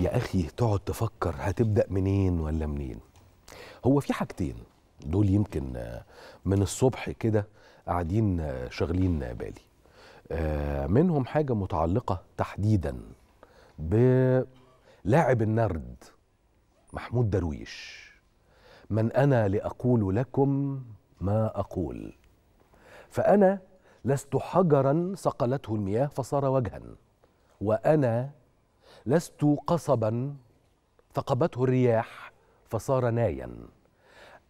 يا اخي تقعد تفكر هتبدا منين ولا منين هو في حاجتين دول يمكن من الصبح كده قاعدين شغلين بالي آه، منهم حاجه متعلقه تحديدا بلاعب النرد محمود درويش من انا لاقول لكم ما اقول فانا لست حجرا صقلته المياه فصار وجها وانا لست قصبا ثقبته الرياح فصار نايا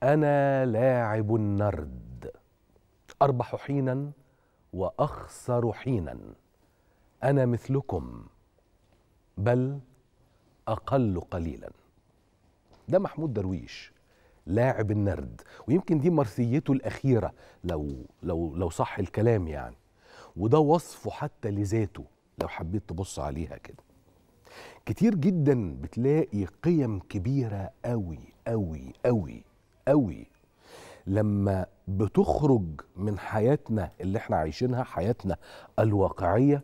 انا لاعب النرد اربح حينا واخسر حينا انا مثلكم بل اقل قليلا ده محمود درويش لاعب النرد ويمكن دي مرثيته الاخيره لو لو لو صح الكلام يعني وده وصفه حتى لذاته لو حبيت تبص عليها كده كتير جدا بتلاقي قيم كبيرة قوي قوي قوي قوي لما بتخرج من حياتنا اللي احنا عايشينها حياتنا الواقعية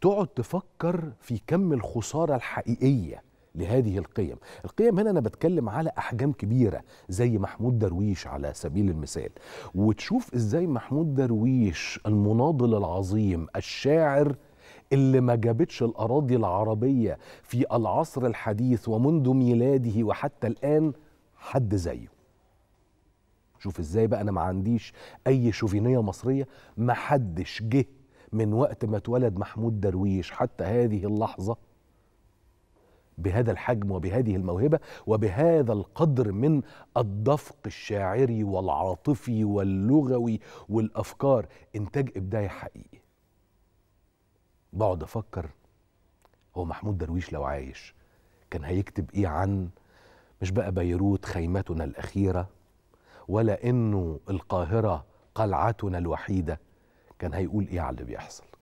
تقعد تفكر في كم الخسارة الحقيقية لهذه القيم القيم هنا أنا بتكلم على أحجام كبيرة زي محمود درويش على سبيل المثال وتشوف إزاي محمود درويش المناضل العظيم الشاعر اللي ما جابتش الأراضي العربية في العصر الحديث ومنذ ميلاده وحتى الآن حد زيه شوف ازاي بقى انا ما عنديش اي شوفينيه مصريه ما حدش جه من وقت ما اتولد محمود درويش حتى هذه اللحظه بهذا الحجم وبهذه الموهبه وبهذا القدر من الدفق الشاعري والعاطفي واللغوي والافكار انتاج ابداعي حقيقي بقعد افكر هو محمود درويش لو عايش كان هيكتب ايه عن مش بقى بيروت خيمتنا الاخيره ولا انه القاهره قلعتنا الوحيده كان هيقول ايه على اللي بيحصل